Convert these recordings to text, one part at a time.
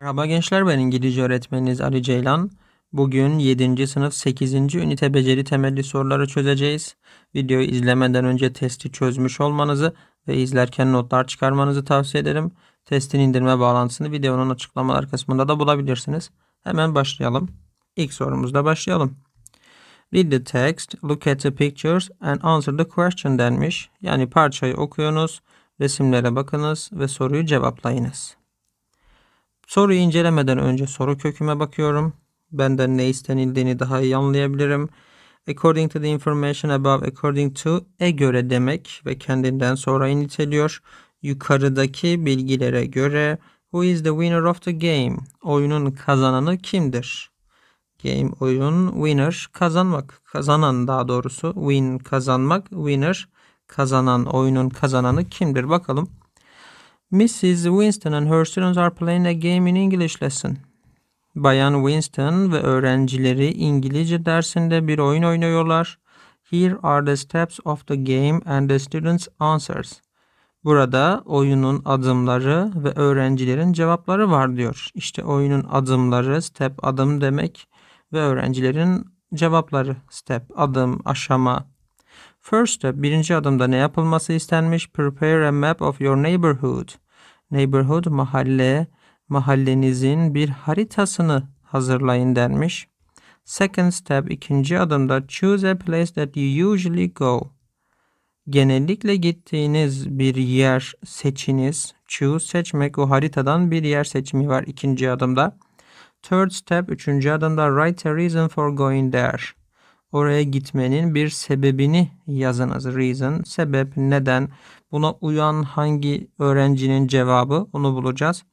Merhaba gençler ben İngilizce öğretmeniniz Ali Ceylan. Bugün 7. sınıf 8. ünite beceri temelli soruları çözeceğiz. Videoyu izlemeden önce testi çözmüş olmanızı ve izlerken notlar çıkarmanızı tavsiye ederim. Testin indirme bağlantısını videonun açıklamalar kısmında da bulabilirsiniz. Hemen başlayalım. İlk sorumuzda başlayalım. Read the text, look at the pictures and answer the question denmiş. Yani parçayı okuyunuz, resimlere bakınız ve soruyu cevaplayınız. Soruyu incelemeden önce soru köküme bakıyorum. Benden ne istenildiğini daha iyi anlayabilirim. According to the information above, according to e göre demek ve kendinden sonra initeliyor. Yukarıdaki bilgilere göre who is the winner of the game? Oyunun kazananı kimdir? Game oyun winner kazanmak kazanan daha doğrusu win kazanmak winner kazanan oyunun kazananı kimdir bakalım. Mrs. Winston and her students are playing a game in English lesson. Bayan Winston ve öğrencileri İngilizce dersinde bir oyun oynuyorlar. Here are the steps of the game and the students' answers. Burada oyunun adımları ve öğrencilerin cevapları var diyor. İşte oyunun adımları, step adım demek ve öğrencilerin cevapları, step adım, aşama, First step, birinci adımda ne yapılması istenmiş? Prepare a map of your neighborhood. Neighborhood, mahalle, mahallenizin bir haritasını hazırlayın denmiş. Second step, ikinci adımda choose a place that you usually go. Genellikle gittiğiniz bir yer seçiniz. Choose seçmek, o haritadan bir yer seçimi var ikinci adımda. Third step, üçüncü adımda write a reason for going there oraya gitmenin bir sebebini yazınız. Reason, sebep, neden. Buna uyan hangi öğrencinin cevabı onu bulacağız.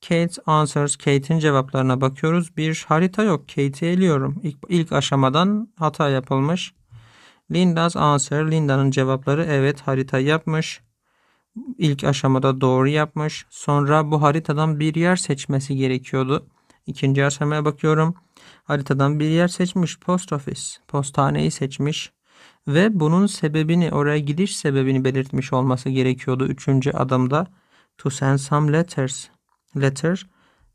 Kate's answers, Kate'in cevaplarına bakıyoruz. Bir harita yok. Kate'i eliyorum. İlk, ilk aşamadan hata yapılmış. Linda's answer, Linda'nın cevapları evet harita yapmış. İlk aşamada doğru yapmış. Sonra bu haritadan bir yer seçmesi gerekiyordu. İkinci aşamaya bakıyorum haritadan bir yer seçmiş. Post office, postaneyi seçmiş ve bunun sebebini, oraya gidiş sebebini belirtmiş olması gerekiyordu. Üçüncü adımda to send some letters. Letter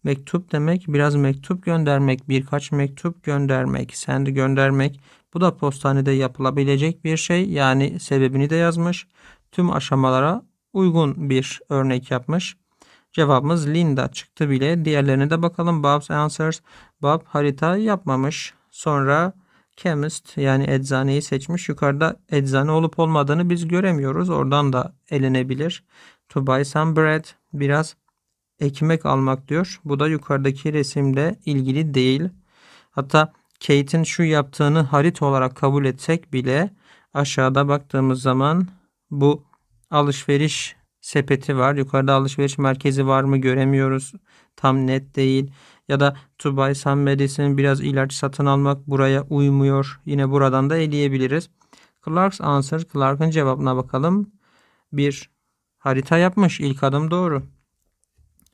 mektup demek, biraz mektup göndermek, birkaç mektup göndermek, send göndermek. Bu da postanede yapılabilecek bir şey. Yani sebebini de yazmış. Tüm aşamalara uygun bir örnek yapmış. Cevabımız Linda çıktı bile. Diğerlerine de bakalım. Bob's Answers. Bob harita yapmamış. Sonra chemist yani eczaneyi seçmiş. Yukarıda eczane olup olmadığını biz göremiyoruz. Oradan da elenebilir. To buy some bread. Biraz ekmek almak diyor. Bu da yukarıdaki resimle ilgili değil. Hatta Kate'in şu yaptığını harita olarak kabul etsek bile aşağıda baktığımız zaman bu alışveriş sepeti var. Yukarıda alışveriş merkezi var mı göremiyoruz. Tam net değil. Ya da to buy somebody'sin biraz ilaç satın almak buraya uymuyor. Yine buradan da eleyebiliriz. Clark's answer. Clark'ın cevabına bakalım. Bir harita yapmış. İlk adım doğru.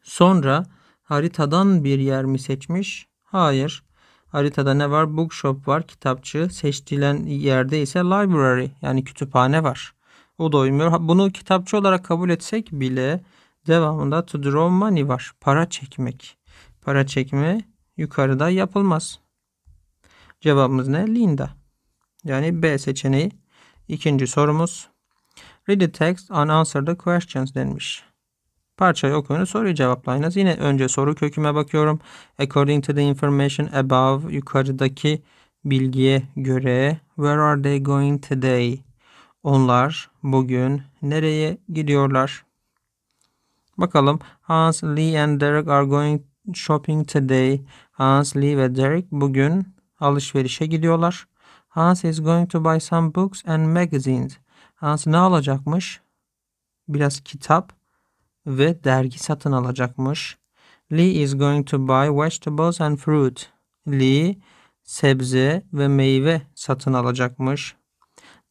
Sonra haritadan bir yer mi seçmiş? Hayır. Haritada ne var? Bookshop var, kitapçı. Seçtilen yerde ise library yani kütüphane var. Bu da uymuyor. Bunu kitapçı olarak kabul etsek bile devamında to draw money var. Para çekmek. Para çekme yukarıda yapılmaz. Cevabımız ne? Linda. Yani B seçeneği. İkinci sorumuz. Read the text and answer the questions denmiş. Parçayı okuyunuz. soruyu cevaplayınız. Yine önce soru köküme bakıyorum. According to the information above yukarıdaki bilgiye göre where are they going today? Onlar bugün nereye gidiyorlar? Bakalım. Hans, Lee and Derek are going shopping today. Hans, Lee ve Derek bugün alışverişe gidiyorlar. Hans is going to buy some books and magazines. Hans ne alacakmış? Biraz kitap ve dergi satın alacakmış. Lee is going to buy vegetables and fruit. Lee sebze ve meyve satın alacakmış.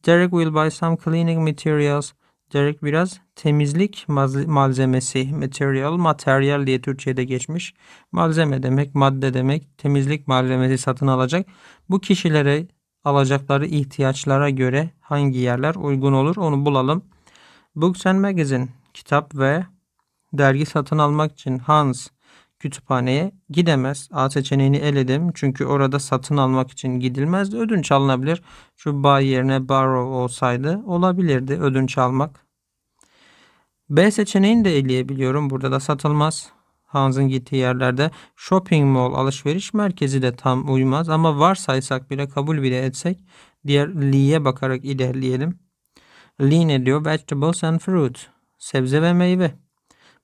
Derek will buy some cleaning materials. Derek biraz temizlik malzemesi, material, materyal diye Türkçe'de geçmiş. Malzeme demek, madde demek, temizlik malzemesi satın alacak. Bu kişilere alacakları ihtiyaçlara göre hangi yerler uygun olur onu bulalım. Books and Magazine, kitap ve dergi satın almak için Hans kütüphaneye gidemez. A seçeneğini eledim. Çünkü orada satın almak için gidilmez. Ödünç alınabilir. Şu buy yerine borrow olsaydı olabilirdi ödünç almak. B seçeneğini de eleyebiliyorum. Burada da satılmaz. Hans'ın gittiği yerlerde shopping mall alışveriş merkezi de tam uymaz ama varsaysak bile kabul bile etsek diğer Lee'ye bakarak ilerleyelim. Lee ne diyor? Vegetables and fruit. Sebze ve meyve.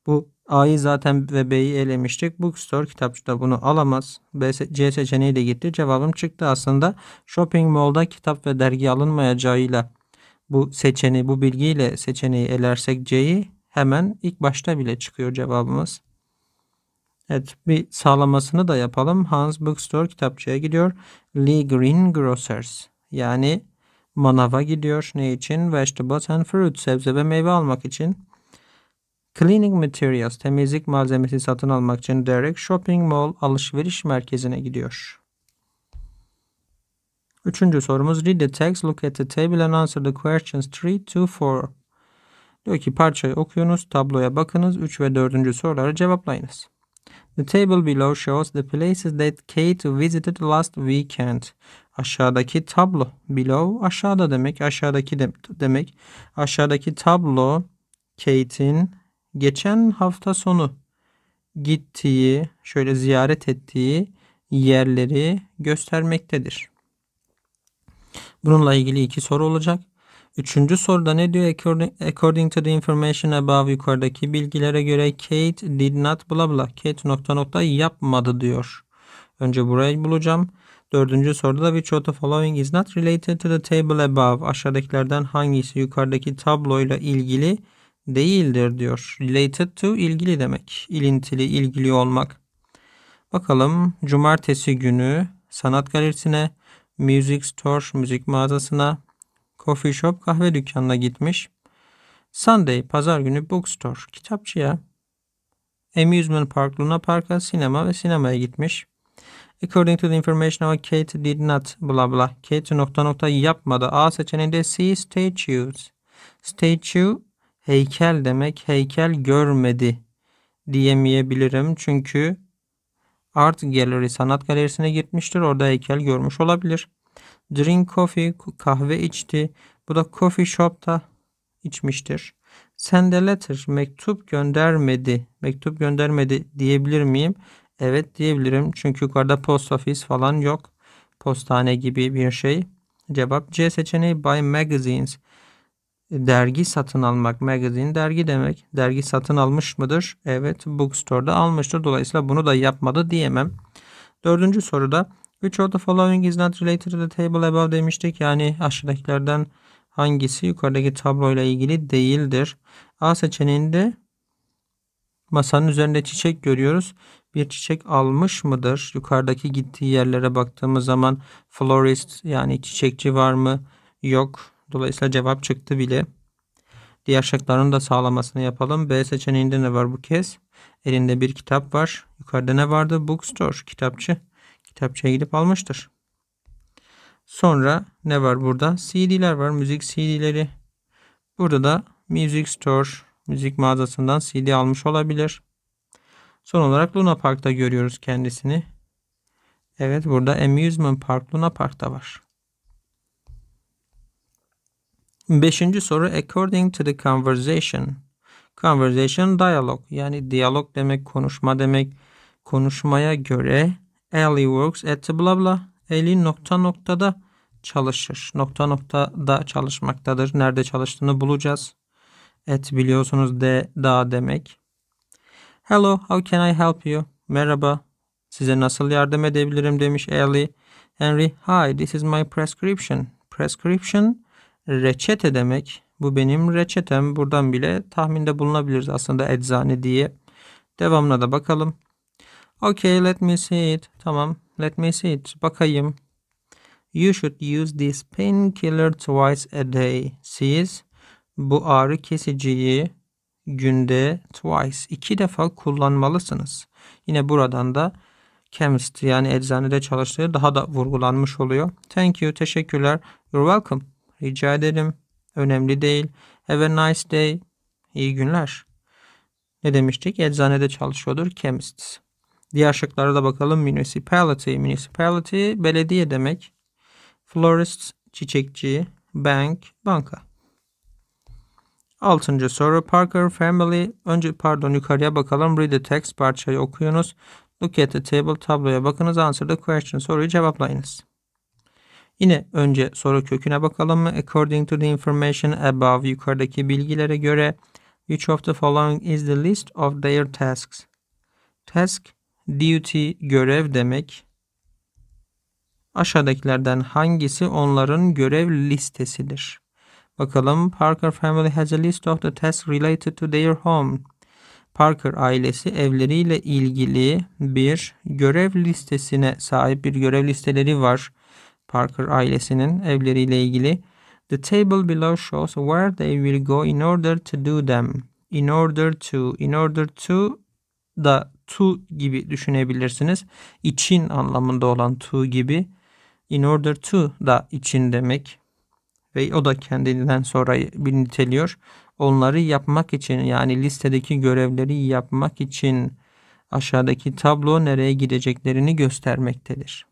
Bu A'yı zaten ve B'yi elemiştik. Bookstore kitapçıda bunu alamaz. B, C seçeneği de gitti. Cevabım çıktı aslında. Shopping Mall'da kitap ve dergi alınmayacağıyla bu seçeneği, bu bilgiyle seçeneği elersek C'yi hemen ilk başta bile çıkıyor cevabımız. Evet bir sağlamasını da yapalım. Hans Bookstore kitapçıya gidiyor. Lee Green Grocers yani manava gidiyor. Ne için? Vegetables and fruit sebze ve meyve almak için. Cleaning materials temizlik malzemesi satın almak için Derek Shopping Mall alışveriş merkezine gidiyor. Üçüncü sorumuz read the text, look at the table and answer the questions 3 to 4. Diyor ki parçayı okuyunuz, tabloya bakınız, 3 ve 4. soruları cevaplayınız. The table below shows the places that Kate visited last weekend. Aşağıdaki tablo. Below aşağıda demek, aşağıdaki de, demek. Aşağıdaki tablo Kate'in geçen hafta sonu gittiği, şöyle ziyaret ettiği yerleri göstermektedir. Bununla ilgili iki soru olacak. Üçüncü soruda ne diyor? According, to the information above yukarıdaki bilgilere göre Kate did not bla bla. Kate nokta nokta yapmadı diyor. Önce burayı bulacağım. Dördüncü soruda da which of the following is not related to the table above? Aşağıdakilerden hangisi yukarıdaki tabloyla ilgili ilgili değildir diyor. Related to ilgili demek. İlintili, ilgili olmak. Bakalım cumartesi günü sanat galerisine, music store, müzik mağazasına, coffee shop, kahve dükkanına gitmiş. Sunday, pazar günü bookstore, kitapçıya, amusement park, luna parka, sinema ve sinemaya gitmiş. According to the information our Kate did not bla bla. Kate nokta nokta yapmadı. A seçeneğinde see statues. Statue heykel demek heykel görmedi diyemeyebilirim. Çünkü Art Gallery sanat galerisine gitmiştir. Orada heykel görmüş olabilir. Drink coffee kahve içti. Bu da coffee shop'ta içmiştir. Send a letter mektup göndermedi. Mektup göndermedi diyebilir miyim? Evet diyebilirim. Çünkü yukarıda post office falan yok. Postane gibi bir şey. Cevap C seçeneği by magazines dergi satın almak magazin dergi demek. Dergi satın almış mıdır? Evet bookstore'da almıştır. Dolayısıyla bunu da yapmadı diyemem. Dördüncü soruda Which of the following is not related to the table above demiştik. Yani aşağıdakilerden hangisi yukarıdaki tabloyla ilgili değildir? A seçeneğinde masanın üzerinde çiçek görüyoruz. Bir çiçek almış mıdır? Yukarıdaki gittiği yerlere baktığımız zaman florist yani çiçekçi var mı? Yok. Dolayısıyla cevap çıktı bile. Diğer şıkların da sağlamasını yapalım. B seçeneğinde ne var bu kez? Elinde bir kitap var. Yukarıda ne vardı? Bookstore, kitapçı. Kitapçıya gidip almıştır. Sonra ne var burada? CD'ler var. Müzik CD'leri. Burada da Music Store, müzik mağazasından CD almış olabilir. Son olarak Luna Park'ta görüyoruz kendisini. Evet burada Amusement Park Luna Park'ta var. Beşinci soru according to the conversation. Conversation dialog yani diyalog demek konuşma demek. Konuşmaya göre Ellie works at bla bla. Ellie nokta noktada çalışır. Nokta noktada çalışmaktadır. Nerede çalıştığını bulacağız. At biliyorsunuz de da demek. Hello, how can I help you? Merhaba, size nasıl yardım edebilirim demiş Ellie. Henry, hi, this is my prescription. Prescription reçete demek. Bu benim reçetem. Buradan bile tahminde bulunabiliriz aslında eczane diye. Devamına da bakalım. Okay, let me see it. Tamam, let me see it. Bakayım. You should use this painkiller twice a day. Siz bu ağrı kesiciyi günde twice iki defa kullanmalısınız. Yine buradan da chemist yani eczanede çalıştığı daha da vurgulanmış oluyor. Thank you, teşekkürler. You're welcome. Rica ederim. Önemli değil. Have a nice day. İyi günler. Ne demiştik? Eczanede çalışıyordur. Chemist. Diğer şıklara da bakalım. Municipality. Municipality belediye demek. Florist çiçekçi. Bank banka. Altıncı soru Parker Family. Önce pardon yukarıya bakalım. Read the text parçayı okuyunuz. Look at the table tabloya bakınız. Answer the question soruyu cevaplayınız. Yine önce soru köküne bakalım. According to the information above yukarıdaki bilgilere göre which of the following is the list of their tasks? Task, duty, görev demek. Aşağıdakilerden hangisi onların görev listesidir? Bakalım Parker family has a list of the tasks related to their home. Parker ailesi evleriyle ilgili bir görev listesine sahip bir görev listeleri var. Parker ailesinin evleriyle ilgili. The table below shows where they will go in order to do them. In order to, in order to da to gibi düşünebilirsiniz. İçin anlamında olan to gibi. In order to da için demek. Ve o da kendinden sonra niteliyor. Onları yapmak için yani listedeki görevleri yapmak için aşağıdaki tablo nereye gideceklerini göstermektedir.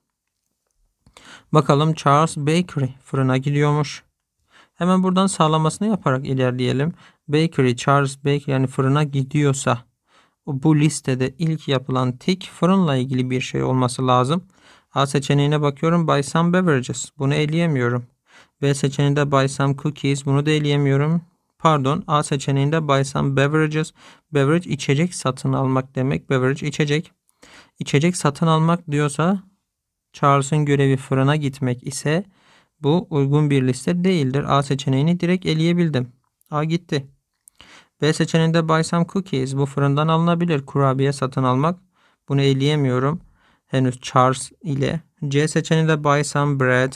Bakalım Charles Bakery fırına gidiyormuş. Hemen buradan sağlamasını yaparak ilerleyelim. Bakery Charles Bakery yani fırına gidiyorsa bu listede ilk yapılan tik fırınla ilgili bir şey olması lazım. A seçeneğine bakıyorum Buy Some Beverages. Bunu eleyemiyorum. B seçeneğinde Buy Some Cookies. Bunu da eleyemiyorum. Pardon A seçeneğinde Buy Some Beverages. Beverage içecek satın almak demek. Beverage içecek. İçecek satın almak diyorsa Charles'ın görevi fırına gitmek ise bu uygun bir liste değildir. A seçeneğini direkt eleyebildim. A gitti. B seçeneğinde buy some cookies. Bu fırından alınabilir. Kurabiye satın almak. Bunu eleyemiyorum. Henüz Charles ile. C seçeneğinde buy some bread.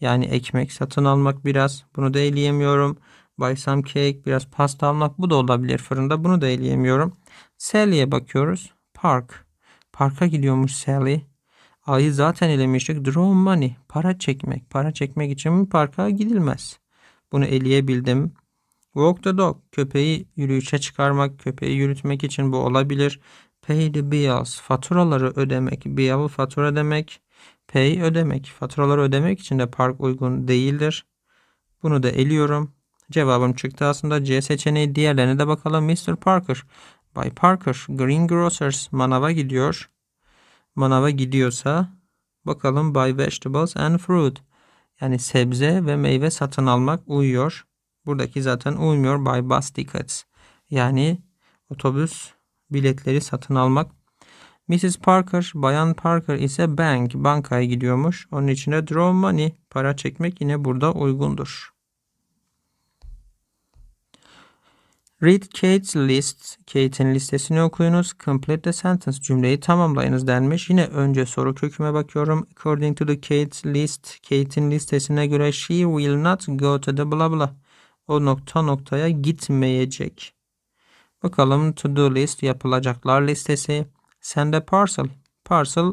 Yani ekmek satın almak biraz. Bunu da eleyemiyorum. Buy some cake. Biraz pasta almak. Bu da olabilir fırında. Bunu da eleyemiyorum. Sally'e bakıyoruz. Park. Parka gidiyormuş Sally. A'yı zaten elemiştik. Draw money. Para çekmek. Para çekmek için parka gidilmez. Bunu eleyebildim. Walk the dog. Köpeği yürüyüşe çıkarmak, köpeği yürütmek için bu olabilir. Pay the bills. Faturaları ödemek. Bill fatura demek. Pay ödemek. Faturaları ödemek için de park uygun değildir. Bunu da eliyorum. Cevabım çıktı aslında C seçeneği. Diğerlerine de bakalım. Mr. Parker. Bay Parker. Green Grocers. Manava gidiyor manava gidiyorsa bakalım buy vegetables and fruit. Yani sebze ve meyve satın almak uyuyor. Buradaki zaten uymuyor buy bus tickets. Yani otobüs biletleri satın almak. Mrs. Parker, Bayan Parker ise bank, bankaya gidiyormuş. Onun için de draw money, para çekmek yine burada uygundur. Read Kate's list. Kate'in listesini okuyunuz. Complete the sentence. Cümleyi tamamlayınız denmiş. Yine önce soru köküme bakıyorum. According to the Kate's list. Kate'in listesine göre she will not go to the blah blah. O nokta noktaya gitmeyecek. Bakalım to do list yapılacaklar listesi. Send a parcel. Parcel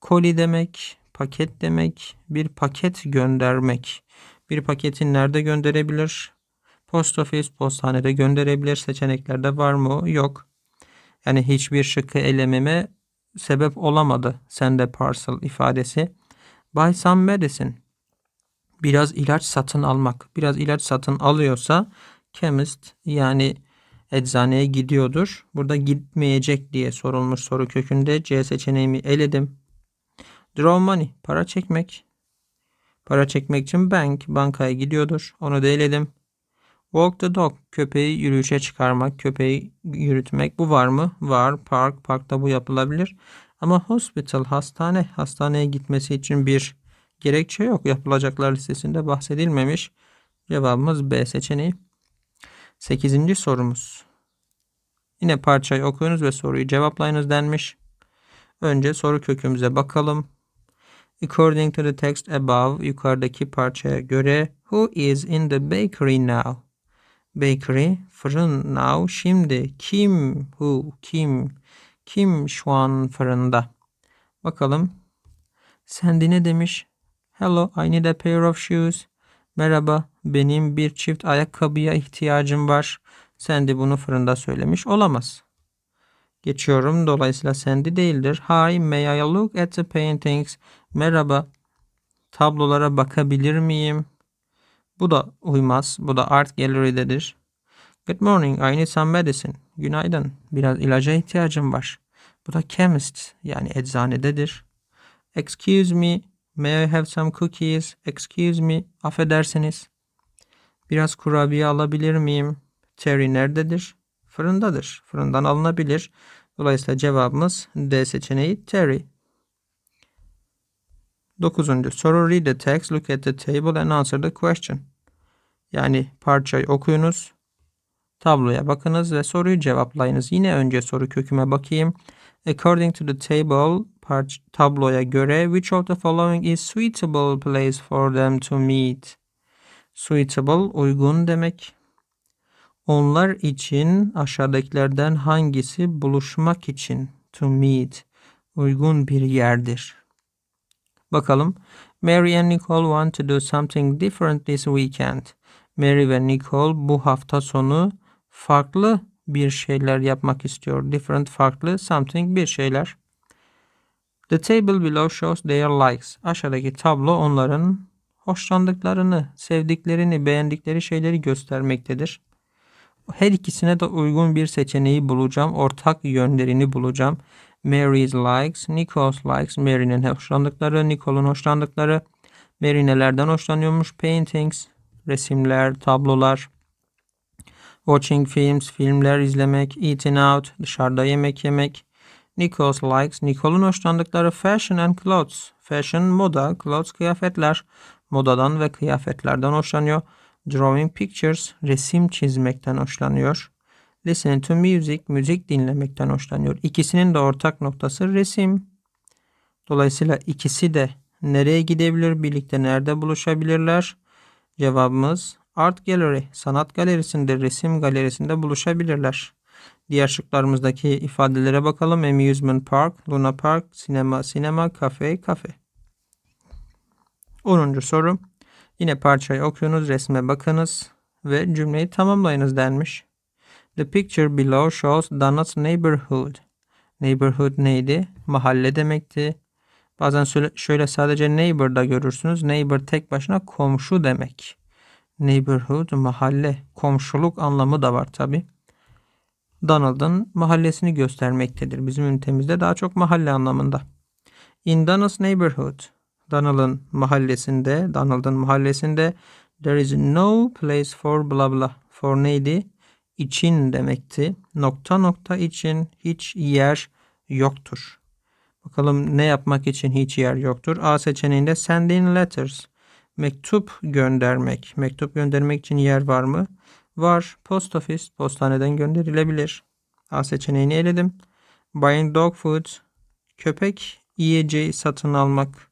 koli demek, paket demek, bir paket göndermek. Bir paketi nerede gönderebilir? Post ofis, postanede gönderebilir seçeneklerde var mı? Yok. Yani hiçbir şıkkı elememe sebep olamadı sende a parcel ifadesi. Buy some medicine. Biraz ilaç satın almak. Biraz ilaç satın alıyorsa chemist yani eczaneye gidiyordur. Burada gitmeyecek diye sorulmuş soru kökünde C seçeneğimi eledim. Draw money para çekmek. Para çekmek için bank bankaya gidiyordur. Onu da eledim. Walk the dog. Köpeği yürüyüşe çıkarmak, köpeği yürütmek. Bu var mı? Var. Park, parkta bu yapılabilir. Ama hospital, hastane, hastaneye gitmesi için bir gerekçe yok. Yapılacaklar listesinde bahsedilmemiş. Cevabımız B seçeneği. Sekizinci sorumuz. Yine parçayı okuyunuz ve soruyu cevaplayınız denmiş. Önce soru kökümüze bakalım. According to the text above, yukarıdaki parçaya göre, who is in the bakery now? bakery, fırın now, şimdi, kim, who, kim, kim şu an fırında. Bakalım. Sandy ne demiş? Hello, I need a pair of shoes. Merhaba, benim bir çift ayakkabıya ihtiyacım var. Sandy bunu fırında söylemiş olamaz. Geçiyorum. Dolayısıyla Sandy değildir. Hi, may I look at the paintings? Merhaba, tablolara bakabilir miyim? Bu da uymaz. Bu da art gallery'dedir. Good morning, I need some medicine. Günaydın, biraz ilaca ihtiyacım var. Bu da chemist, yani eczanededir. Excuse me, may I have some cookies? Excuse me, affedersiniz. Biraz kurabiye alabilir miyim? Terry nerededir? Fırındadır. Fırından alınabilir. Dolayısıyla cevabımız D seçeneği Terry. Dokuzuncu soru read the text, look at the table and answer the question. Yani parçayı okuyunuz, tabloya bakınız ve soruyu cevaplayınız. Yine önce soru köküme bakayım. According to the table, parç tabloya göre which of the following is suitable place for them to meet? Suitable uygun demek. Onlar için aşağıdakilerden hangisi buluşmak için to meet uygun bir yerdir? Bakalım. Mary and Nicole want to do something different this weekend. Mary ve Nicole bu hafta sonu farklı bir şeyler yapmak istiyor. Different farklı something bir şeyler. The table below shows their likes. Aşağıdaki tablo onların hoşlandıklarını, sevdiklerini, beğendikleri şeyleri göstermektedir. Her ikisine de uygun bir seçeneği bulacağım. Ortak yönlerini bulacağım. Mary's likes, Nichols likes, Mary'nin hoşlandıkları, Nicholas'ın hoşlandıkları, Mary nelerden hoşlanıyormuş, paintings, resimler, tablolar, watching films, filmler izlemek, eating out, dışarıda yemek yemek, Nichols likes, Nicholas'ın hoşlandıkları, fashion and clothes, fashion, moda, clothes, kıyafetler, modadan ve kıyafetlerden hoşlanıyor, drawing pictures, resim çizmekten hoşlanıyor, Listen to music, müzik dinlemekten hoşlanıyor. İkisinin de ortak noktası resim. Dolayısıyla ikisi de nereye gidebilir, birlikte nerede buluşabilirler? Cevabımız Art Gallery, sanat galerisinde, resim galerisinde buluşabilirler. Diğer şıklarımızdaki ifadelere bakalım. Amusement Park, Luna Park, sinema, sinema, kafe, kafe. 10. soru. Yine parçayı okuyunuz, resme bakınız ve cümleyi tamamlayınız denmiş. The picture below shows Donald's neighborhood. Neighborhood neydi? Mahalle demekti. Bazen şöyle sadece neighbor'da görürsünüz. Neighbor tek başına komşu demek. Neighborhood mahalle, komşuluk anlamı da var tabi. Donald'ın mahallesini göstermektedir. Bizim ünitemizde daha çok mahalle anlamında. In Donald's neighborhood, Donald'ın mahallesinde, Donald'ın mahallesinde there is no place for blah blah. For neydi? için demekti. Nokta nokta için hiç yer yoktur. Bakalım ne yapmak için hiç yer yoktur. A seçeneğinde sending letters. Mektup göndermek. Mektup göndermek için yer var mı? Var. Post office postaneden gönderilebilir. A seçeneğini eledim. Buying dog food. Köpek yiyeceği satın almak.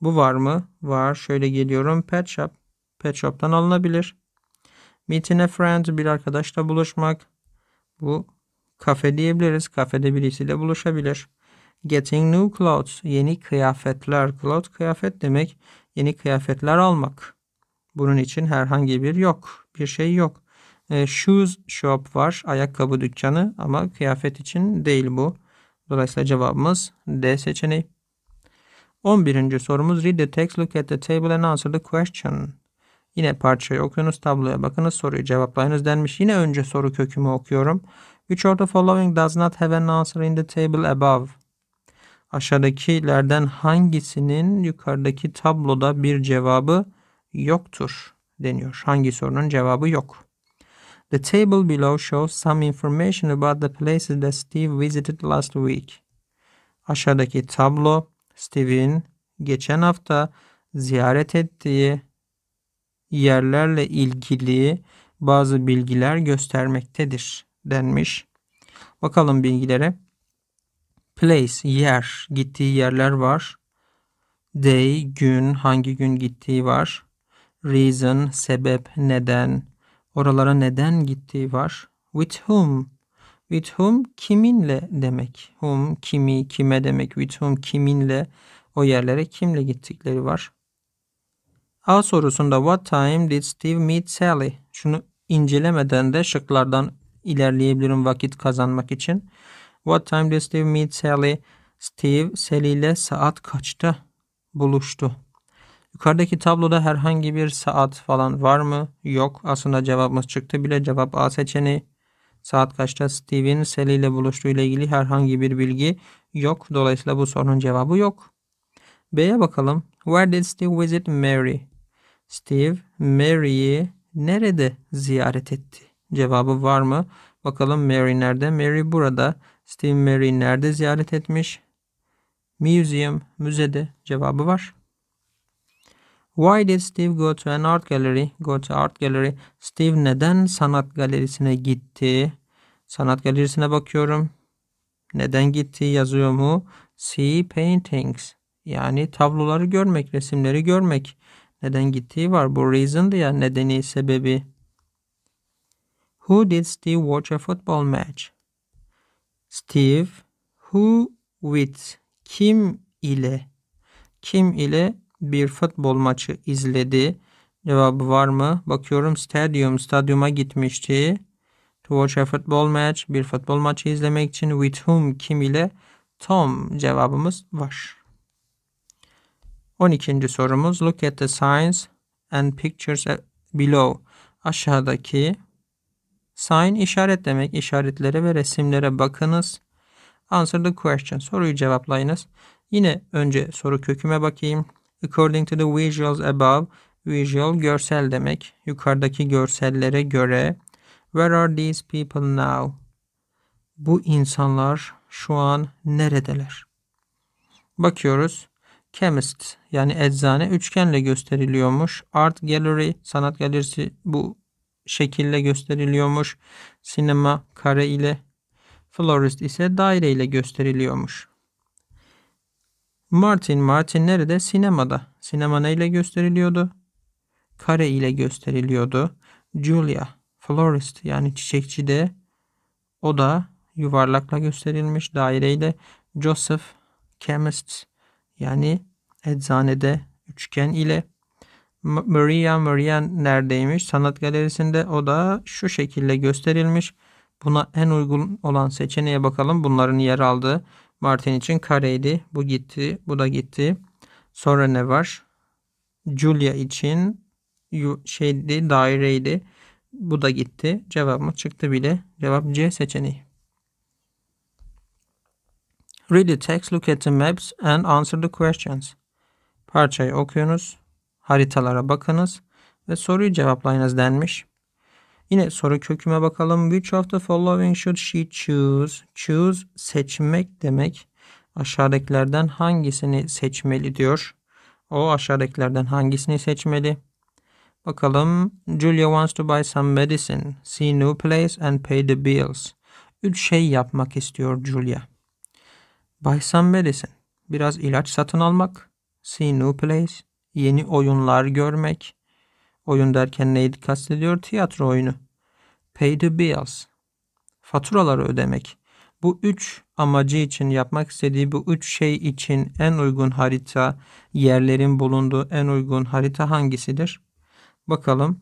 Bu var mı? Var. Şöyle geliyorum. Pet shop. Pet shop'tan alınabilir. Meeting a friend bir arkadaşla buluşmak. Bu kafe diyebiliriz. Kafede birisiyle buluşabilir. Getting new clothes yeni kıyafetler. Cloth kıyafet demek yeni kıyafetler almak. Bunun için herhangi bir yok. Bir şey yok. E, shoes shop var. Ayakkabı dükkanı ama kıyafet için değil bu. Dolayısıyla cevabımız D seçeneği. 11. sorumuz read the text, look at the table and answer the question. Yine parçayı okuyunuz, tabloya bakınız, soruyu cevaplayınız denmiş. Yine önce soru kökümü okuyorum. Which of the following does not have an answer in the table above? Aşağıdakilerden hangisinin yukarıdaki tabloda bir cevabı yoktur deniyor. Hangi sorunun cevabı yok. The table below shows some information about the places that Steve visited last week. Aşağıdaki tablo Steve'in geçen hafta ziyaret ettiği yerlerle ilgili bazı bilgiler göstermektedir denmiş. Bakalım bilgilere. Place, yer, gittiği yerler var. Day, gün, hangi gün gittiği var. Reason, sebep, neden, oralara neden gittiği var. With whom, with whom kiminle demek. Whom, kimi, kime demek. With whom, kiminle, o yerlere kimle gittikleri var. A sorusunda what time did Steve meet Sally? Şunu incelemeden de şıklardan ilerleyebilirim vakit kazanmak için. What time did Steve meet Sally? Steve Sally ile saat kaçta buluştu? Yukarıdaki tabloda herhangi bir saat falan var mı? Yok. Aslında cevabımız çıktı bile. Cevap A seçeni Saat kaçta Steve'in Sally ile buluştuğu ile ilgili herhangi bir bilgi yok. Dolayısıyla bu sorunun cevabı yok. B'ye bakalım. Where did Steve visit Mary? Steve Mary'i nerede ziyaret etti? Cevabı var mı? Bakalım Mary nerede? Mary burada. Steve Mary nerede ziyaret etmiş? Museum, müzede cevabı var. Why did Steve go to an art gallery? Go to art gallery. Steve neden sanat galerisine gitti? Sanat galerisine bakıyorum. Neden gitti yazıyor mu? See paintings. Yani tabloları görmek, resimleri görmek. Neden gittiği var. Bu reason diye nedeni, sebebi. Who did Steve watch a football match? Steve who with kim ile kim ile bir futbol maçı izledi? Cevabı var mı? Bakıyorum stadyum stadyuma gitmişti. To watch a football match bir futbol maçı izlemek için with whom kim ile Tom cevabımız var. 12. sorumuz look at the signs and pictures below. Aşağıdaki sign işaret demek. İşaretlere ve resimlere bakınız. Answer the question. Soruyu cevaplayınız. Yine önce soru köküme bakayım. According to the visuals above, visual görsel demek. Yukarıdaki görsellere göre where are these people now? Bu insanlar şu an neredeler? Bakıyoruz. Chemist yani eczane üçgenle gösteriliyormuş. Art gallery sanat galerisi bu şekilde gösteriliyormuş. Sinema kare ile florist ise daire ile gösteriliyormuş. Martin Martin nerede? Sinemada. Sinema neyle gösteriliyordu? Kare ile gösteriliyordu. Julia florist yani çiçekçi de o da yuvarlakla gösterilmiş daireyle. Joseph chemist yani eczanede üçgen ile. Maria Maria neredeymiş? Sanat galerisinde. O da şu şekilde gösterilmiş. Buna en uygun olan seçeneğe bakalım. Bunların yer aldığı Martin için kareydi. Bu gitti. Bu da gitti. Sonra ne var? Julia için şeydi, daireydi. Bu da gitti. Cevabımız çıktı bile. Cevap C seçeneği. Read the text, look at the maps and answer the questions. Parçayı okuyunuz, haritalara bakınız ve soruyu cevaplayınız denmiş. Yine soru köküme bakalım. Which of the following should she choose? Choose seçmek demek. Aşağıdakilerden hangisini seçmeli diyor. O aşağıdakilerden hangisini seçmeli? Bakalım. Julia wants to buy some medicine. See new place and pay the bills. Üç şey yapmak istiyor Julia. Buy some medicine. Biraz ilaç satın almak. See new plays. Yeni oyunlar görmek. Oyun derken neyi kastediyor? Tiyatro oyunu. Pay the bills. Faturaları ödemek. Bu üç amacı için yapmak istediği bu üç şey için en uygun harita, yerlerin bulunduğu en uygun harita hangisidir? Bakalım.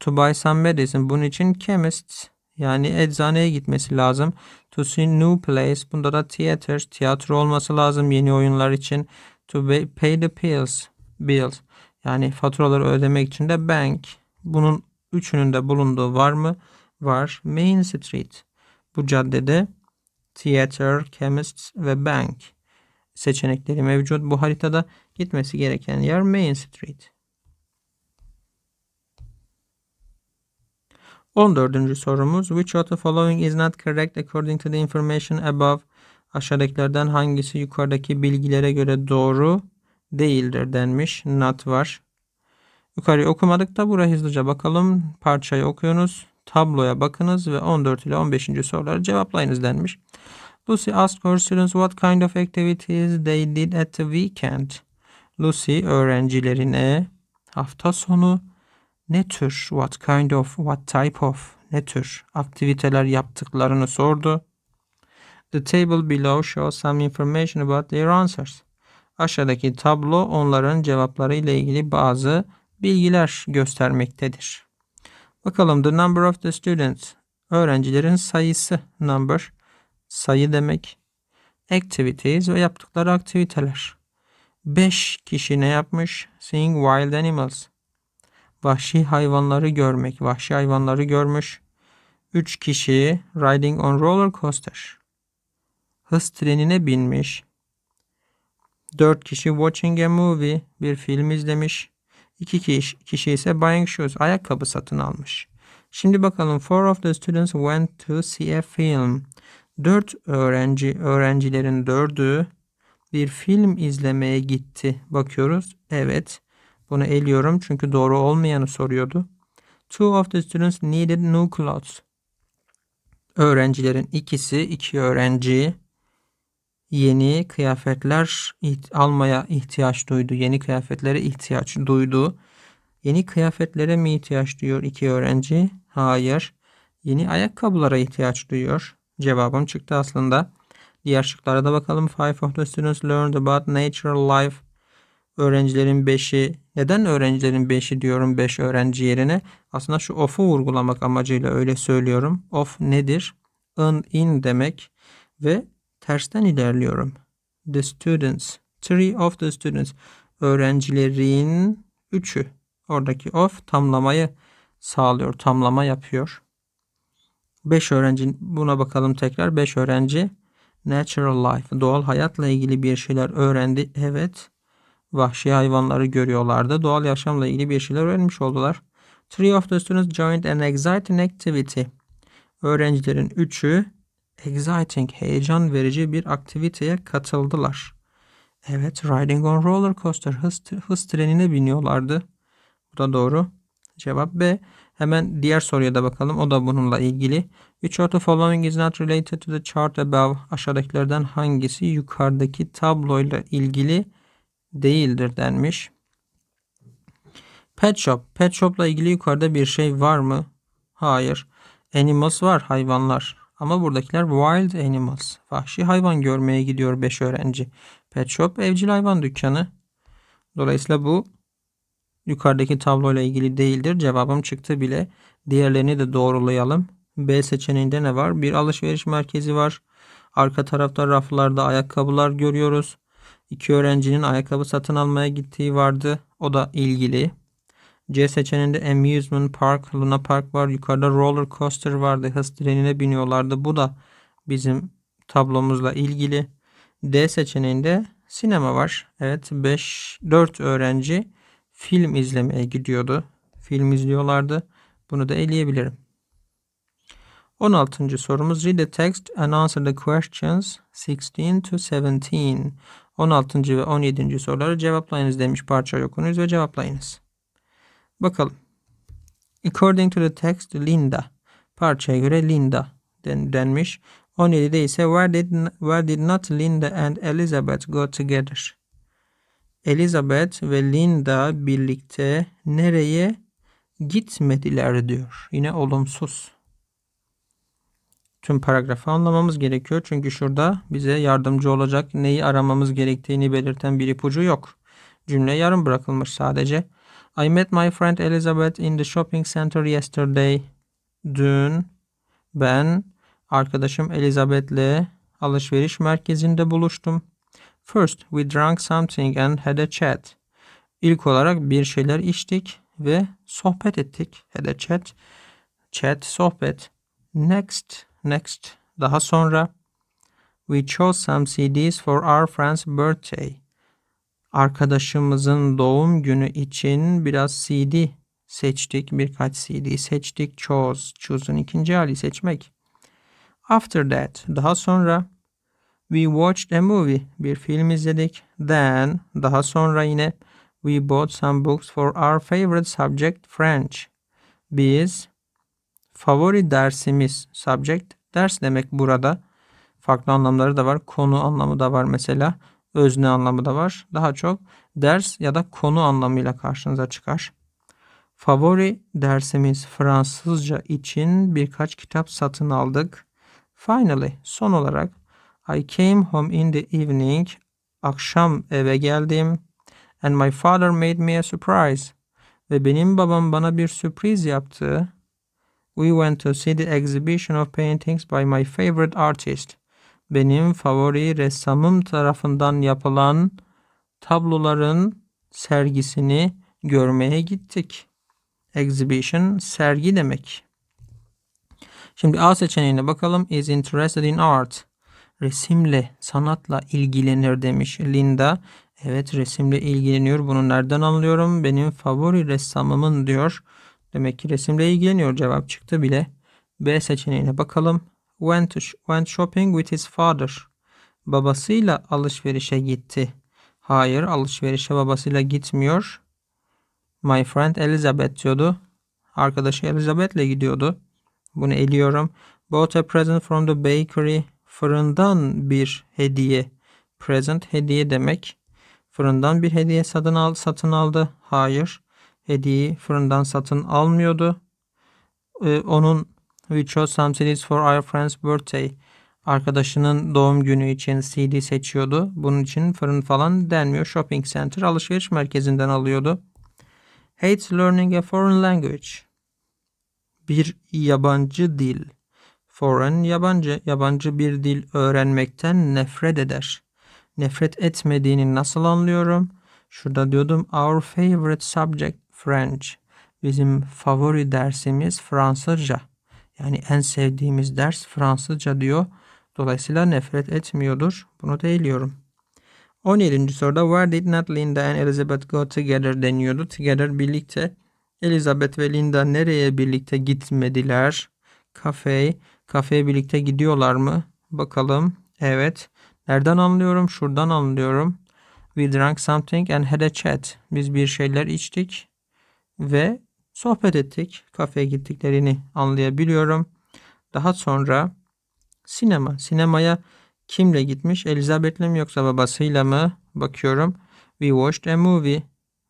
To buy some medicine. Bunun için chemist yani eczaneye gitmesi lazım. To see new place. Bunda da theater, tiyatro olması lazım yeni oyunlar için. To pay the bills. bills. Yani faturaları ödemek için de bank. Bunun üçünün de bulunduğu var mı? Var. Main Street. Bu caddede theater, chemist ve bank seçenekleri mevcut. Bu haritada gitmesi gereken yer Main Street. 14. sorumuz Which of the following is not correct according to the information above Aşağıdakilerden hangisi yukarıdaki bilgilere göre doğru değildir denmiş. Not var. Yukarıyı okumadık da buraya hızlıca bakalım. Parçayı okuyunuz. Tabloya bakınız ve 14 ile 15. soruları cevaplayınız denmiş. Lucy asked her students what kind of activities they did at the weekend. Lucy öğrencilerine hafta sonu ne tür, what kind of, what type of, ne tür aktiviteler yaptıklarını sordu. The table below shows some information about their answers. Aşağıdaki tablo onların cevapları ile ilgili bazı bilgiler göstermektedir. Bakalım the number of the students. Öğrencilerin sayısı number sayı demek. Activities ve yaptıkları aktiviteler. 5 kişi ne yapmış? Seeing wild animals. Vahşi hayvanları görmek. Vahşi hayvanları görmüş. 3 kişi riding on roller coaster hız trenine binmiş. 4 kişi watching a movie bir film izlemiş. 2 kişi, kişi ise buying shoes ayakkabı satın almış. Şimdi bakalım four of the students went to see a film. 4 öğrenci öğrencilerin dördü bir film izlemeye gitti. Bakıyoruz. Evet. Bunu eliyorum çünkü doğru olmayanı soruyordu. Two of the students needed new clothes. Öğrencilerin ikisi, iki öğrenci yeni kıyafetler almaya ihtiyaç duydu. Yeni kıyafetlere ihtiyaç duydu. Yeni kıyafetlere mi ihtiyaç duyuyor iki öğrenci? Hayır. Yeni ayakkabılara ihtiyaç duyuyor. Cevabım çıktı aslında. Diğer şıklara da bakalım. Five of the students learned about natural life. Öğrencilerin beşi. Neden öğrencilerin beşi diyorum beş öğrenci yerine? Aslında şu ofu vurgulamak amacıyla öyle söylüyorum. Of nedir? In in demek ve tersten ilerliyorum. The students. Three of the students. Öğrencilerin üçü. Oradaki of tamlamayı sağlıyor. Tamlama yapıyor. Beş öğrenci buna bakalım tekrar. Beş öğrenci natural life doğal hayatla ilgili bir şeyler öğrendi. Evet. Vahşi hayvanları görüyorlardı. Doğal yaşamla ilgili bir şeyler öğrenmiş oldular. Three of the students joined an exciting activity. Öğrencilerin üçü exciting, heyecan verici bir aktiviteye katıldılar. Evet, riding on roller coaster, hız, hız trenine biniyorlardı. Bu da doğru. Cevap B. Hemen diğer soruya da bakalım. O da bununla ilgili. Which of the following is not related to the chart above? Aşağıdakilerden hangisi yukarıdaki tabloyla ilgili değildir denmiş. Pet shop. Pet shop'la ilgili yukarıda bir şey var mı? Hayır. Animals var, hayvanlar. Ama buradakiler wild animals. Vahşi hayvan görmeye gidiyor 5 öğrenci. Pet shop evcil hayvan dükkanı. Dolayısıyla bu yukarıdaki tabloyla ilgili değildir. Cevabım çıktı bile. Diğerlerini de doğrulayalım. B seçeneğinde ne var? Bir alışveriş merkezi var. Arka tarafta raflarda ayakkabılar görüyoruz. İki öğrencinin ayakkabı satın almaya gittiği vardı. O da ilgili. C seçeneğinde Amusement Park, Luna Park var. Yukarıda Roller Coaster vardı. Hız trenine biniyorlardı. Bu da bizim tablomuzla ilgili. D seçeneğinde sinema var. Evet 5 4 öğrenci film izlemeye gidiyordu. Film izliyorlardı. Bunu da eleyebilirim. 16. sorumuz read the text and answer the questions 16 to 17. 16. ve 17. soruları cevaplayınız demiş parça yokunuz ve cevaplayınız. Bakalım. According to the text Linda. Parçaya göre Linda den, denmiş. 17'de ise where did, where did not Linda and Elizabeth go together? Elizabeth ve Linda birlikte nereye gitmediler diyor. Yine olumsuz. Tüm paragrafı anlamamız gerekiyor. Çünkü şurada bize yardımcı olacak neyi aramamız gerektiğini belirten bir ipucu yok. Cümle yarım bırakılmış sadece. I met my friend Elizabeth in the shopping center yesterday. Dün ben arkadaşım Elizabeth'le alışveriş merkezinde buluştum. First we drank something and had a chat. İlk olarak bir şeyler içtik ve sohbet ettik. Had a chat. Chat sohbet. Next, next daha sonra. We chose some CDs for our friend's birthday arkadaşımızın doğum günü için biraz CD seçtik. Birkaç CD seçtik. Chose. choose'un ikinci hali seçmek. After that. Daha sonra we watched a movie. Bir film izledik. Then. Daha sonra yine we bought some books for our favorite subject French. Biz favori dersimiz subject ders demek burada. Farklı anlamları da var. Konu anlamı da var mesela özne anlamı da var. Daha çok ders ya da konu anlamıyla karşınıza çıkar. Favori dersimiz Fransızca için birkaç kitap satın aldık. Finally, son olarak I came home in the evening. Akşam eve geldim. And my father made me a surprise. Ve benim babam bana bir sürpriz yaptı. We went to see the exhibition of paintings by my favorite artist benim favori ressamım tarafından yapılan tabloların sergisini görmeye gittik. Exhibition sergi demek. Şimdi A seçeneğine bakalım. Is interested in art. Resimle, sanatla ilgilenir demiş Linda. Evet resimle ilgileniyor. Bunu nereden anlıyorum? Benim favori ressamımın diyor. Demek ki resimle ilgileniyor. Cevap çıktı bile. B seçeneğine bakalım went, to went shopping with his father. Babasıyla alışverişe gitti. Hayır alışverişe babasıyla gitmiyor. My friend Elizabeth diyordu. Arkadaşı Elizabeth'le gidiyordu. Bunu eliyorum. Bought a present from the bakery. Fırından bir hediye. Present hediye demek. Fırından bir hediye satın, al, satın aldı. Hayır. Hediyeyi fırından satın almıyordu. Ee, onun We chose some CDs for our friend's birthday. Arkadaşının doğum günü için CD seçiyordu. Bunun için fırın falan denmiyor. Shopping center alışveriş merkezinden alıyordu. Hates learning a foreign language. Bir yabancı dil. Foreign yabancı. Yabancı bir dil öğrenmekten nefret eder. Nefret etmediğini nasıl anlıyorum? Şurada diyordum our favorite subject French. Bizim favori dersimiz Fransızca. Yani en sevdiğimiz ders Fransızca diyor. Dolayısıyla nefret etmiyordur. Bunu da eliyorum. 17. soruda Where did not Linda and Elizabeth go together deniyordu. Together birlikte. Elizabeth ve Linda nereye birlikte gitmediler? Kafe. Kafeye birlikte gidiyorlar mı? Bakalım. Evet. Nereden anlıyorum? Şuradan anlıyorum. We drank something and had a chat. Biz bir şeyler içtik ve sohbet ettik. Kafeye gittiklerini anlayabiliyorum. Daha sonra sinema. Sinemaya kimle gitmiş? Elizabeth'le mi yoksa babasıyla mı? Bakıyorum. We watched a movie.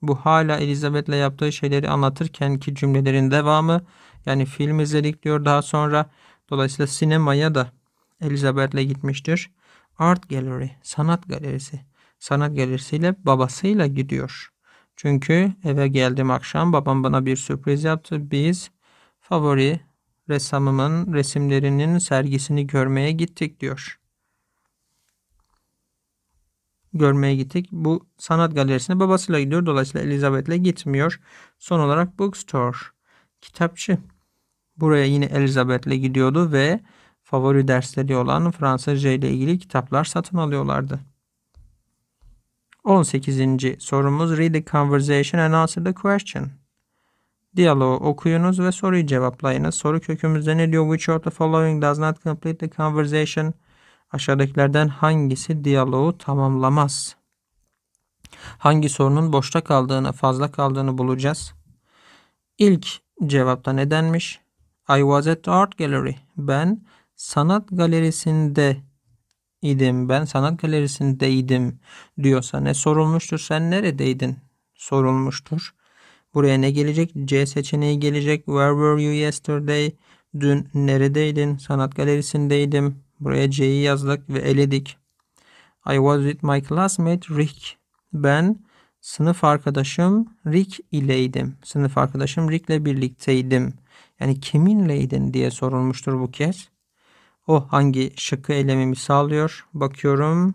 Bu hala Elizabeth'le yaptığı şeyleri anlatırken ki cümlelerin devamı. Yani film izledik diyor daha sonra. Dolayısıyla sinemaya da Elizabeth'le gitmiştir. Art Gallery, sanat galerisi. Sanat galerisiyle babasıyla gidiyor. Çünkü eve geldim akşam babam bana bir sürpriz yaptı. Biz favori ressamımın resimlerinin sergisini görmeye gittik diyor. Görmeye gittik. Bu sanat galerisine babasıyla gidiyor. Dolayısıyla Elizabeth'le gitmiyor. Son olarak bookstore. Kitapçı. Buraya yine Elizabeth'le gidiyordu ve favori dersleri olan Fransızca ile ilgili kitaplar satın alıyorlardı. 18. sorumuz read the conversation and answer the question. Diyaloğu okuyunuz ve soruyu cevaplayınız. Soru kökümüzde ne diyor? Which of the following does not complete the conversation? Aşağıdakilerden hangisi diyaloğu tamamlamaz? Hangi sorunun boşta kaldığını, fazla kaldığını bulacağız. İlk cevapta nedenmiş? I was at the art gallery. Ben sanat galerisinde idim, ben sanat galerisindeydim diyorsa ne sorulmuştur, sen neredeydin sorulmuştur. Buraya ne gelecek? C seçeneği gelecek. Where were you yesterday? Dün neredeydin? Sanat galerisindeydim. Buraya C'yi yazdık ve eledik. I was with my classmate Rick. Ben sınıf arkadaşım Rick ileydim. Sınıf arkadaşım Rick'le birlikteydim. Yani kiminleydin diye sorulmuştur bu kez. O hangi şıkkı elememi sağlıyor? Bakıyorum.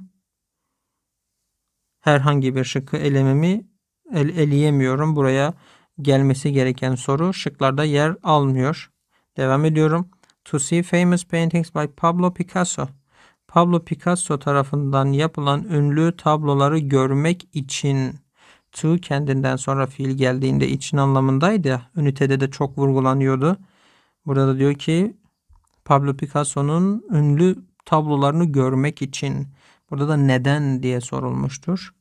Herhangi bir şıkkı elememi el eleyemiyorum. Buraya gelmesi gereken soru şıklarda yer almıyor. Devam ediyorum. To see famous paintings by Pablo Picasso. Pablo Picasso tarafından yapılan ünlü tabloları görmek için to kendinden sonra fiil geldiğinde için anlamındaydı. Ünitede de çok vurgulanıyordu. Burada da diyor ki Pablo Picasso'nun ünlü tablolarını görmek için. Burada da neden diye sorulmuştur.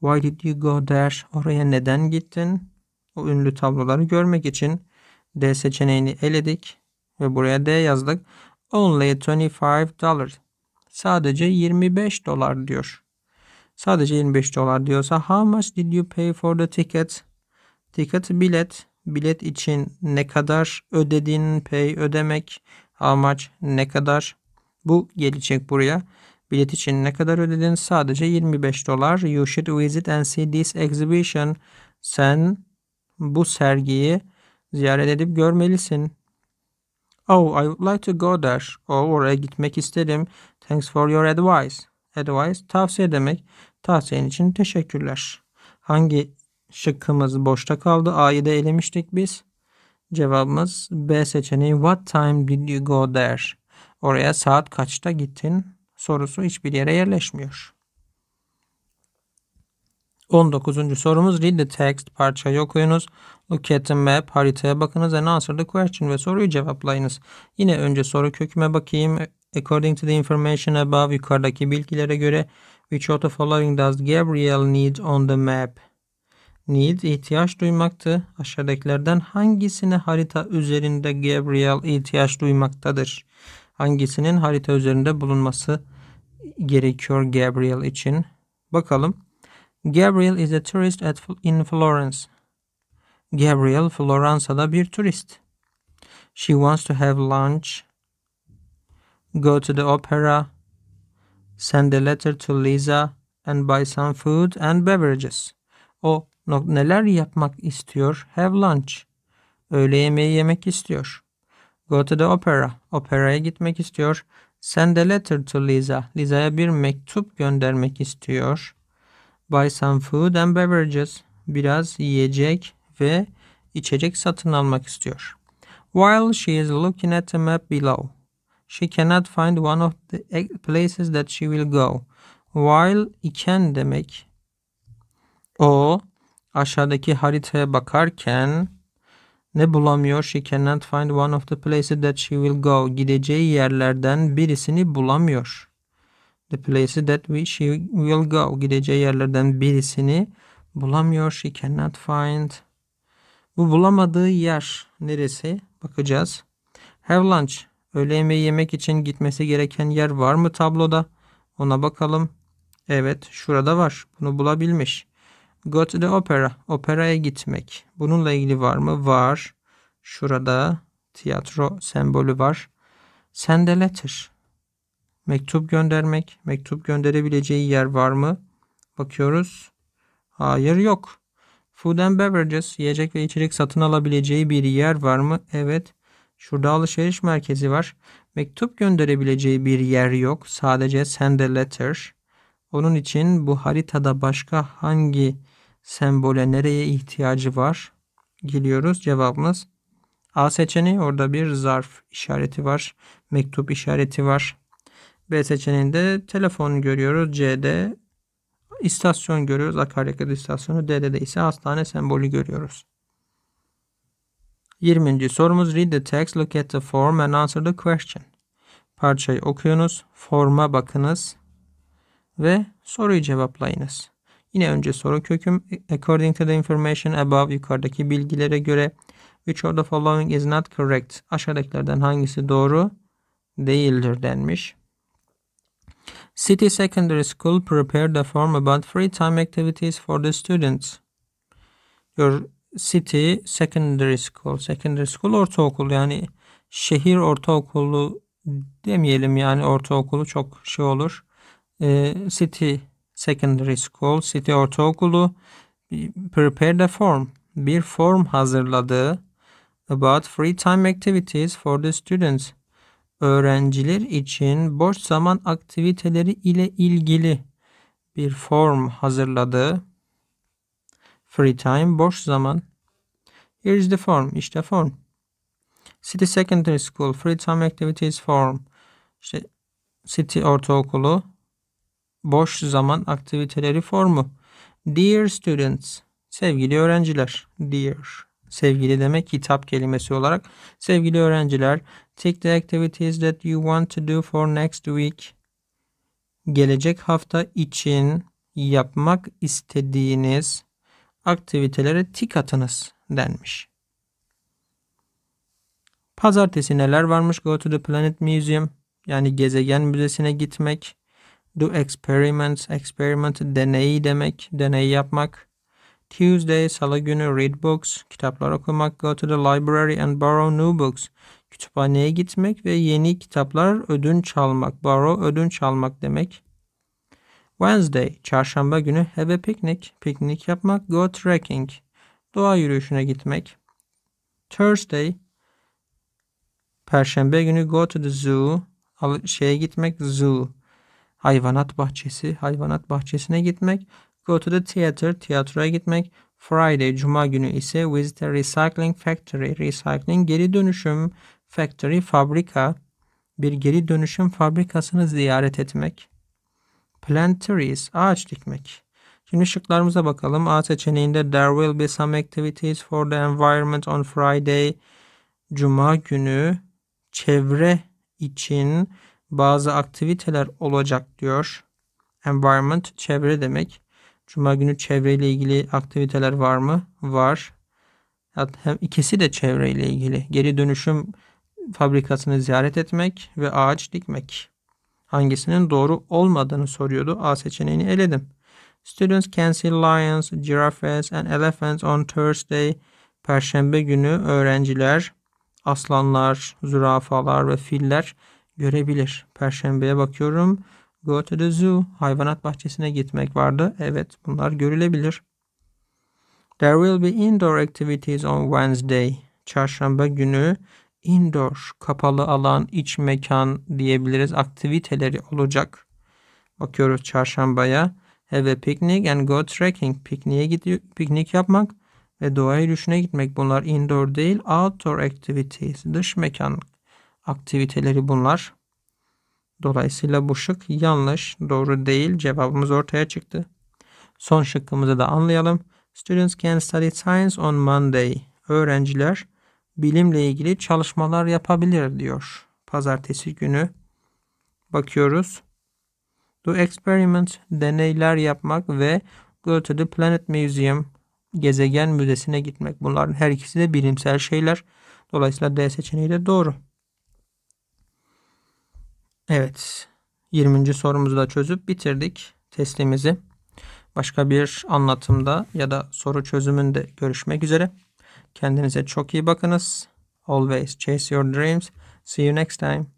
Why did you go there? Oraya neden gittin? O ünlü tabloları görmek için D seçeneğini eledik ve buraya D yazdık. Only 25 dollars. Sadece 25 dolar diyor. Sadece 25 dolar diyorsa how much did you pay for the ticket? Ticket bilet. Bilet için ne kadar ödedin, pay ödemek. How Ne kadar? Bu gelecek buraya. Bilet için ne kadar ödedin? Sadece 25 dolar. You should visit and see this exhibition. Sen bu sergiyi ziyaret edip görmelisin. Oh, I would like to go there. Oh, oraya gitmek istedim. Thanks for your advice. Advice tavsiye demek. Tavsiyen için teşekkürler. Hangi şıkkımız boşta kaldı? A'yı da elemiştik biz. Cevabımız B seçeneği. What time did you go there? Oraya saat kaçta gittin? Sorusu hiçbir yere yerleşmiyor. 19. sorumuz read the text parçayı okuyunuz. Look at the map haritaya bakınız and answer the question ve soruyu cevaplayınız. Yine önce soru köküme bakayım. According to the information above yukarıdaki bilgilere göre which of the following does Gabriel need on the map? need ihtiyaç duymaktı. Aşağıdakilerden hangisine harita üzerinde Gabriel ihtiyaç duymaktadır? Hangisinin harita üzerinde bulunması gerekiyor Gabriel için? Bakalım. Gabriel is a tourist at in Florence. Gabriel Floransa'da bir turist. She wants to have lunch. Go to the opera. Send a letter to Lisa and buy some food and beverages. O neler yapmak istiyor? Have lunch. Öğle yemeği yemek istiyor. Go to the opera. Operaya gitmek istiyor. Send a letter to Lisa. Lisa'ya bir mektup göndermek istiyor. Buy some food and beverages. Biraz yiyecek ve içecek satın almak istiyor. While she is looking at the map below, she cannot find one of the e- places that she will go. While iken demek. O aşağıdaki haritaya bakarken ne bulamıyor? She cannot find one of the places that she will go. Gideceği yerlerden birisini bulamıyor. The places that we, she will go. Gideceği yerlerden birisini bulamıyor. She cannot find. Bu bulamadığı yer neresi? Bakacağız. Have lunch. Öğle yemeği yemek için gitmesi gereken yer var mı tabloda? Ona bakalım. Evet şurada var. Bunu bulabilmiş. Go to the opera. Operaya gitmek. Bununla ilgili var mı? Var. Şurada tiyatro sembolü var. Send a letter. Mektup göndermek. Mektup gönderebileceği yer var mı? Bakıyoruz. Hayır yok. Food and beverages. Yiyecek ve içecek satın alabileceği bir yer var mı? Evet. Şurada alışveriş merkezi var. Mektup gönderebileceği bir yer yok. Sadece send a letter. Onun için bu haritada başka hangi sembole nereye ihtiyacı var? Geliyoruz cevabımız A seçeneği orada bir zarf işareti var. Mektup işareti var. B seçeneğinde telefon görüyoruz. C'de istasyon görüyoruz. Akaryakıt istasyonu. D'de de ise hastane sembolü görüyoruz. 20. sorumuz read the text, look at the form and answer the question. Parçayı okuyunuz, forma bakınız ve soruyu cevaplayınız. Yine önce soru köküm according to the information above yukarıdaki bilgilere göre which of the following is not correct aşağıdakilerden hangisi doğru değildir denmiş. City Secondary School prepared a form about free time activities for the students. Your City Secondary School, Secondary School ortaokul yani şehir ortaokulu demeyelim yani ortaokulu çok şey olur e, City Secondary School, City Ortaokulu prepared a form. Bir form hazırladı. About free time activities for the students. Öğrenciler için boş zaman aktiviteleri ile ilgili bir form hazırladı. Free time, boş zaman. Here is the form, İşte form. City Secondary School, Free Time Activities Form. İşte City Ortaokulu, boş zaman aktiviteleri formu. Dear students, sevgili öğrenciler. Dear, sevgili demek hitap kelimesi olarak. Sevgili öğrenciler, take the activities that you want to do for next week. Gelecek hafta için yapmak istediğiniz aktivitelere tik atınız denmiş. Pazartesi neler varmış? Go to the Planet Museum yani gezegen müzesine gitmek. Do experiments, experiment deneyi demek, deney yapmak. Tuesday, salı günü read books, kitaplar okumak. Go to the library and borrow new books. Kütüphaneye gitmek ve yeni kitaplar ödünç almak. Borrow ödünç almak demek. Wednesday, çarşamba günü have a picnic, piknik yapmak. Go trekking, doğa yürüyüşüne gitmek. Thursday, perşembe günü go to the zoo, şeye gitmek zoo hayvanat bahçesi, hayvanat bahçesine gitmek. Go to the theater, tiyatroya gitmek. Friday, cuma günü ise visit a recycling factory, recycling geri dönüşüm factory, fabrika. Bir geri dönüşüm fabrikasını ziyaret etmek. Plant trees, ağaç dikmek. Şimdi şıklarımıza bakalım. A seçeneğinde there will be some activities for the environment on Friday. Cuma günü çevre için bazı aktiviteler olacak diyor. Environment çevre demek. Cuma günü çevreyle ilgili aktiviteler var mı? Var. Hem ikisi de çevreyle ilgili. Geri dönüşüm fabrikasını ziyaret etmek ve ağaç dikmek. Hangisinin doğru olmadığını soruyordu. A seçeneğini eledim. Students can see lions, giraffes and elephants on Thursday. Perşembe günü öğrenciler aslanlar, zürafalar ve filler görebilir. Perşembeye bakıyorum. Go to the zoo. Hayvanat bahçesine gitmek vardı. Evet bunlar görülebilir. There will be indoor activities on Wednesday. Çarşamba günü indoor kapalı alan iç mekan diyebiliriz aktiviteleri olacak. Bakıyoruz çarşambaya. Have a picnic and go trekking. Pikniğe gidiyor, piknik yapmak ve doğa yürüyüşüne gitmek. Bunlar indoor değil outdoor activities dış mekan aktiviteleri bunlar. Dolayısıyla bu şık yanlış, doğru değil. Cevabımız ortaya çıktı. Son şıkkımızı da anlayalım. Students can study science on Monday. Öğrenciler bilimle ilgili çalışmalar yapabilir diyor. Pazartesi günü bakıyoruz. Do experiment, deneyler yapmak ve go to the planet museum, gezegen müzesine gitmek. Bunların her ikisi de bilimsel şeyler. Dolayısıyla D seçeneği de doğru. Evet. 20. sorumuzu da çözüp bitirdik testimizi. Başka bir anlatımda ya da soru çözümünde görüşmek üzere. Kendinize çok iyi bakınız. Always chase your dreams. See you next time.